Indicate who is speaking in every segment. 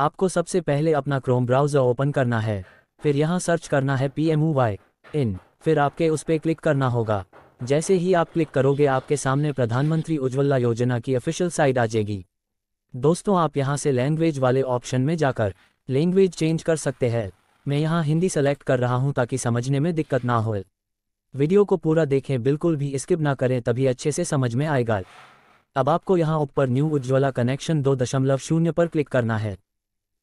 Speaker 1: आपको सबसे पहले अपना क्रोम ब्राउज़र ओपन करना है फिर यहाँ सर्च करना है पी एम वाई इन फिर आपके उस पर क्लिक करना होगा जैसे ही आप क्लिक करोगे आपके सामने प्रधानमंत्री उज्ज्वला योजना की ऑफिशियल साइट आ जाएगी दोस्तों आप यहाँ से लैंग्वेज वाले ऑप्शन में जाकर लैंग्वेज चेंज कर सकते हैं मैं यहाँ हिंदी सेलेक्ट कर रहा हूँ ताकि समझने में दिक्कत ना हो वीडियो को पूरा देखें बिल्कुल भी स्किप ना करें तभी अच्छे से समझ में आएगा अब आपको यहाँ ऊपर न्यू उज्ज्वला कनेक्शन दो दशमलव शून्य पर क्लिक करना है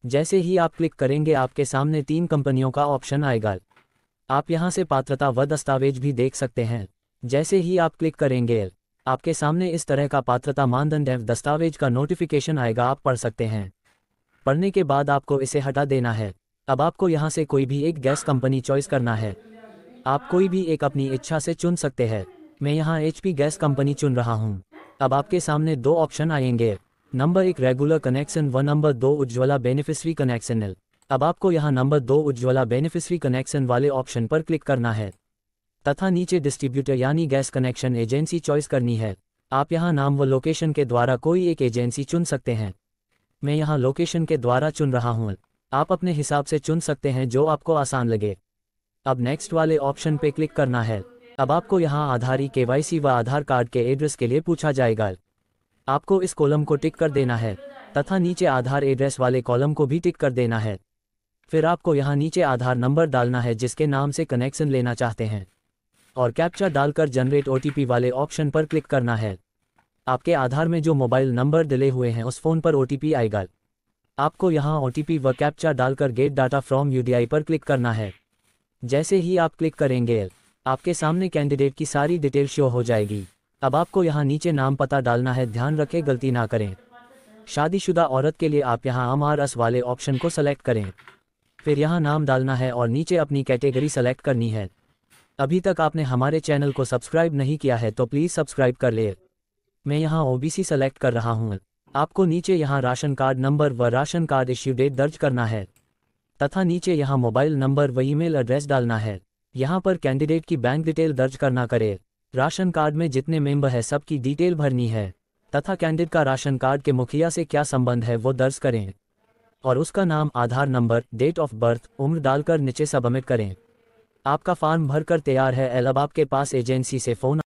Speaker 1: जैसे ही आप क्लिक करेंगे आपके सामने तीन कंपनियों का ऑप्शन आएगा आप यहां से पात्रता व दस्तावेज भी देख सकते हैं जैसे ही आप क्लिक करेंगे आपके सामने इस तरह का पात्रता मानदंड एवं दस्तावेज का नोटिफिकेशन आएगा आप पढ़ सकते हैं पढ़ने के बाद आपको इसे हटा देना है अब आपको यहाँ से कोई भी एक गैस कंपनी चॉइस करना है आप कोई भी एक अपनी इच्छा से चुन सकते हैं मैं यहाँ एच गैस कंपनी चुन रहा हूँ अब आपके सामने दो ऑप्शन आएंगे नंबर एक रेगुलर कनेक्शन व नंबर दो उज्ज्वला बेनिफिशरी कनेक्शन एल अब आपको यहाँ नंबर दो उज्ज्वला बेनिफिशरी कनेक्शन वाले ऑप्शन पर क्लिक करना है तथा नीचे डिस्ट्रीब्यूटर यानी गैस कनेक्शन एजेंसी चॉइस करनी है आप यहाँ नाम व लोकेशन के द्वारा कोई एक एजेंसी चुन सकते हैं मैं यहाँ लोकेशन के द्वारा चुन रहा हूँ आप अपने हिसाब से चुन सकते हैं जो आपको आसान लगे अब नेक्स्ट वाले ऑप्शन पे क्लिक करना है अब आपको यहाँ आधारी केवाईसी व आधार कार्ड के एड्रेस के लिए पूछा जाएगा आपको इस कॉलम को टिक कर देना है तथा नीचे आधार एड्रेस वाले कॉलम को भी टिक कर देना है फिर आपको यहाँ नीचे आधार नंबर डालना है जिसके नाम से कनेक्शन लेना चाहते हैं और कैप्चा डालकर जनरेट ओ वाले ऑप्शन पर क्लिक करना है आपके आधार में जो मोबाइल नंबर दिले हुए हैं उस फ़ोन पर ओ आएगा आपको यहाँ ओ व कैप्चा डालकर गेट डाटा फ्रॉम यूडीआई पर क्लिक करना है जैसे ही आप क्लिक करेंगे आपके सामने कैंडिडेट की सारी डिटेल शो हो जाएगी अब आपको यहाँ नीचे नाम पता डालना है ध्यान रखें गलती ना करें शादीशुदा औरत के लिए आप यहाँ आम आर एस वाले ऑप्शन को सेलेक्ट करें फिर यहाँ नाम डालना है और नीचे अपनी कैटेगरी सेलेक्ट करनी है अभी तक आपने हमारे चैनल को सब्सक्राइब नहीं किया है तो प्लीज़ सब्सक्राइब कर ले मैं यहाँ ओ बी सेलेक्ट कर रहा हूँ आपको नीचे यहाँ राशन कार्ड नंबर व राशन कार्ड इश्यू डेट दर्ज करना है तथा नीचे यहाँ मोबाइल नंबर व ईमेल एड्रेस डालना है यहाँ पर कैंडिडेट की बैंक डिटेल दर्ज करना करें राशन कार्ड में जितने मेंबर है सबकी डिटेल भरनी है तथा कैंडिडेट का राशन कार्ड के मुखिया से क्या संबंध है वो दर्ज करें और उसका नाम Aadhaar number date of birth उम्र डालकर नीचे सबमिट करें आपका फॉर्म भरकर तैयार है एलब आपके पास एजेंसी से फ़ोन